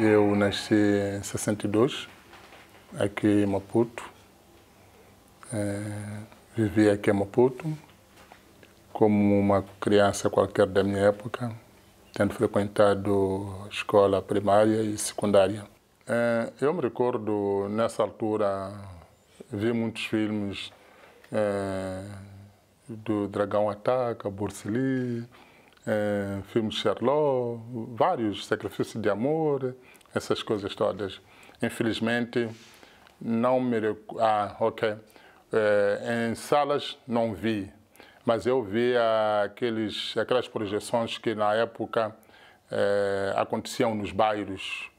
Eu nasci em 62, aqui em Maputo. É, vivi aqui em Maputo, como uma criança qualquer da minha época, tendo frequentado escola primária e secundária. É, eu me recordo, nessa altura, vi muitos filmes é, do Dragão Ataca, Bursili, é, filmes Sherlock, vários, Sacrifício de Amor, essas coisas todas. Infelizmente, não me. Ah, ok. É, em salas não vi, mas eu vi aqueles, aquelas projeções que na época é, aconteciam nos bairros,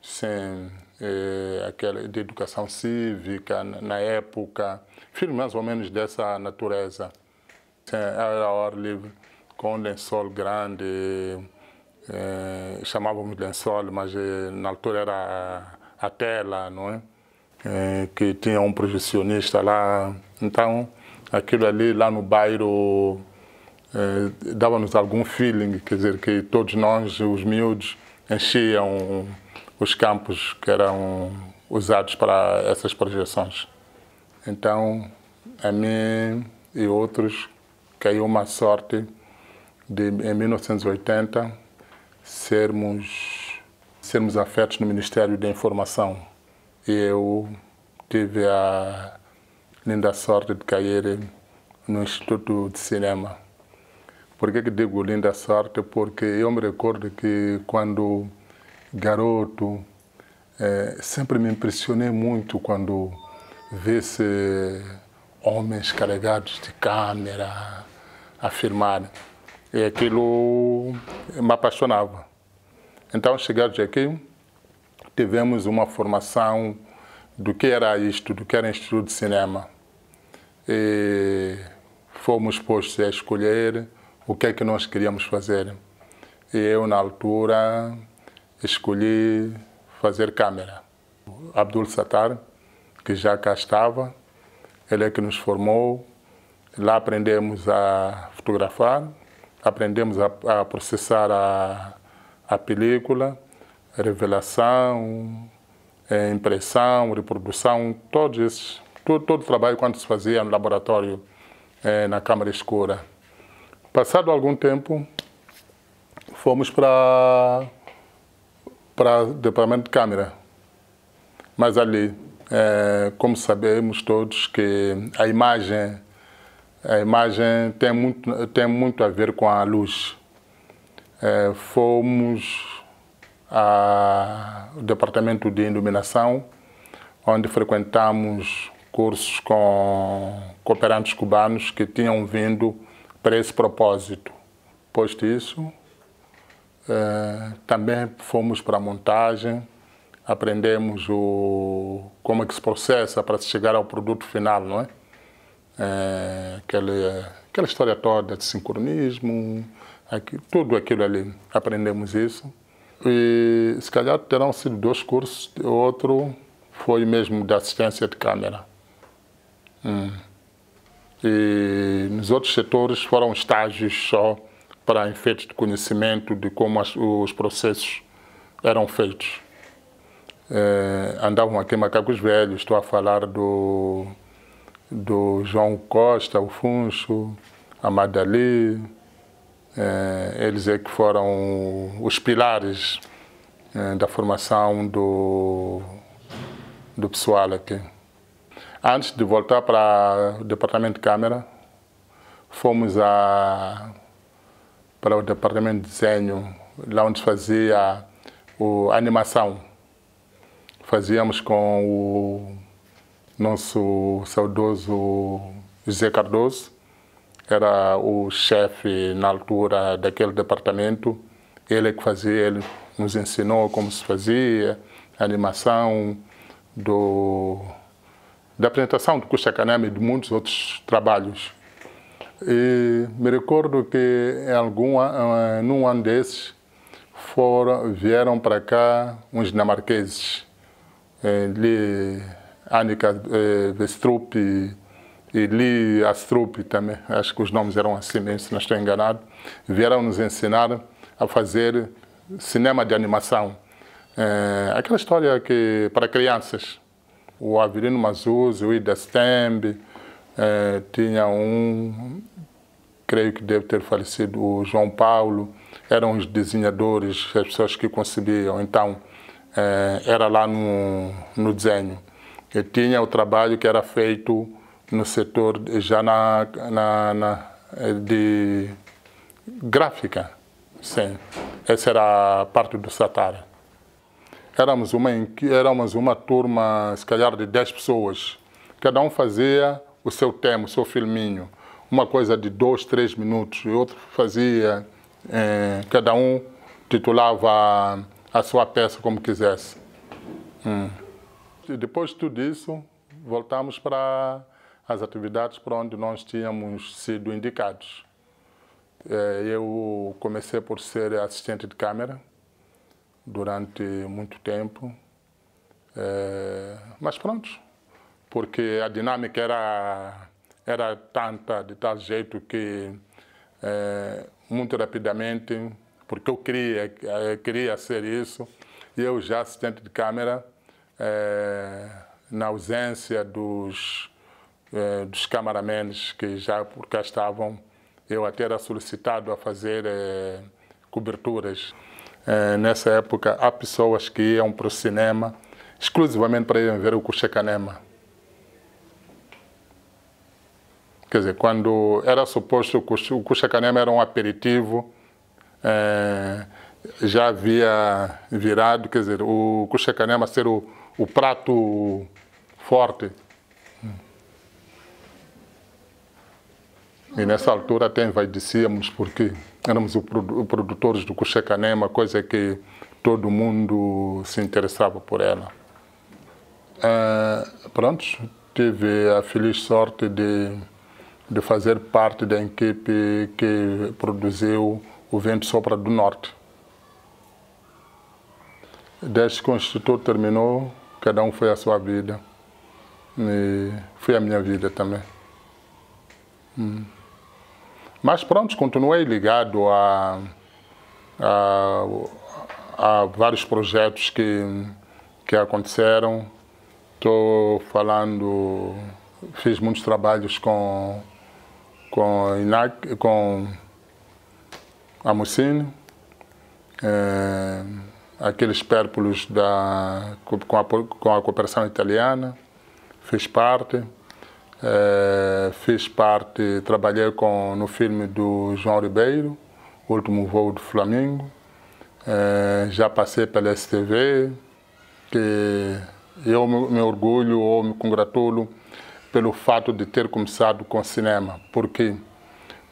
sim, é, aquela de educação cívica na, na época, filmes mais ou menos dessa natureza, era ao ar livre com lençol grande, eh, chamávamos lençol, mas eh, na altura era a tela, não é? Eh, que tinha um projecionista lá. Então, aquilo ali lá no bairro eh, dava-nos algum feeling, quer dizer, que todos nós, os miúdos, enchiam os campos que eram usados para essas projeções. Então, a mim e outros caiu uma sorte de, em 1980, sermos, sermos afetos no Ministério da Informação. Eu tive a linda sorte de cair no Instituto de Cinema. Por que, que digo linda sorte? Porque eu me recordo que quando garoto, é, sempre me impressionei muito quando visse homens carregados de câmera a filmar e é aquilo me apaixonava. Então, chegados aqui, tivemos uma formação do que era isto, do que era Instituto de Cinema. E fomos postos a escolher o que é que nós queríamos fazer. E eu, na altura, escolhi fazer câmera. Abdul Sattar, que já cá estava, ele é que nos formou. Lá aprendemos a fotografar, aprendemos a, a processar a, a película, a revelação, é, impressão, reprodução, todo esses, todo, todo o trabalho quando se fazia no laboratório é, na Câmara Escura. Passado algum tempo, fomos para para o departamento de câmera. Mas ali, é, como sabemos todos que a imagem a imagem tem muito, tem muito a ver com a luz. É, fomos ao departamento de iluminação, onde frequentamos cursos com cooperantes cubanos que tinham vindo para esse propósito. Posto isso, é, também fomos para a montagem, aprendemos o, como é que se processa para chegar ao produto final, não é? é, aquela, aquela história toda de sincronismo, aqui, tudo aquilo ali, aprendemos isso. E se calhar terão sido dois cursos, o outro foi mesmo de assistência de câmera. Hum. E nos outros setores foram estágios só para efeitos de conhecimento de como as, os processos eram feitos. É, andavam aqui macacos velhos, estou a falar do do João Costa, o Funcho, a Madali, eh, eles é que foram os pilares eh, da formação do, do pessoal aqui. Antes de voltar para o departamento de câmera, fomos a, para o departamento de desenho, lá onde fazia o, a animação. Fazíamos com o nosso saudoso José Cardoso, era o chefe na altura daquele departamento. Ele é que fazia, ele nos ensinou como se fazia a animação do, da apresentação do Cuxa Canema e de muitos outros trabalhos. E me recordo que em algum, num ano desses foram, vieram para cá uns dinamarqueses. Ele, eh, Annika Vestrup eh, e, e Lee Astrup também, acho que os nomes eram assim mesmo, se não estou enganado, vieram nos ensinar a fazer cinema de animação. É, aquela história que para crianças. O Avelino Mazuz, o Ida Stembe, é, tinha um, creio que deve ter falecido, o João Paulo, eram os desenhadores, as pessoas que concebiam. Então, é, era lá no, no desenho que tinha o trabalho que era feito no setor já na, na, na eh, de gráfica, sim. Essa era a parte do Satara. Éramos uma, éramos uma turma, se calhar, de 10 pessoas. Cada um fazia o seu tema, o seu filminho. Uma coisa de dois, três minutos. E outro fazia, eh, cada um titulava a sua peça como quisesse. Hum depois de tudo isso, voltamos para as atividades para onde nós tínhamos sido indicados. É, eu comecei por ser assistente de câmera durante muito tempo, é, mas pronto, porque a dinâmica era, era tanta, de tal jeito que é, muito rapidamente, porque eu queria, eu queria ser isso, eu já assistente de câmera, é, na ausência dos, é, dos cameramenes que já por cá estavam, eu até era solicitado a fazer é, coberturas. nessa época, há pessoas que iam para o cinema exclusivamente para irem ver o Cuxacanema. Quer dizer, quando era suposto o Cuxacanema era um aperitivo, é, já havia virado, quer dizer, o Cuxacanema ser o, o prato forte. E nessa altura até envaidecíamos porque éramos produtores do Cuxecanema, coisa que todo mundo se interessava por ela. Ah, pronto tive a feliz sorte de, de fazer parte da equipe que produziu o Vento Sopra do Norte. Desde que o Instituto terminou, Cada um foi a sua vida. E foi a minha vida também. Hum. Mas pronto, continuei ligado a, a, a, vários projetos que, que aconteceram. Estou falando, fiz muitos trabalhos com, com, Inac, com a Mucine. É, eh, aqueles pérpulos da, com, a, com a cooperação italiana, fiz parte. É, eh, fiz parte, trabalhei com, no filme do João Ribeiro, O Último Voo do Flamengo. É, já passei pela STV, que eu me, me orgulho ou me congratulo pelo fato de ter começado com cinema, porque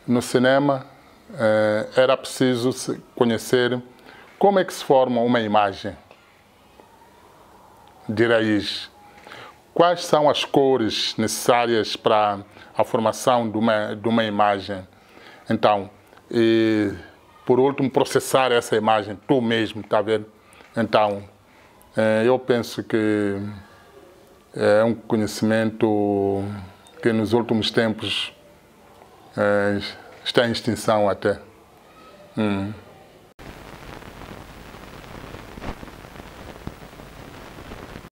no cinema é, era preciso conhecer como é que se forma uma imagem de raiz? Quais são as cores necessárias para a formação de uma, de uma imagem? Então, e, por último, processar essa imagem tu mesmo, está vendo? Então, é, eu penso que é, é um conhecimento que nos últimos tempos é, está em extinção até. Hum.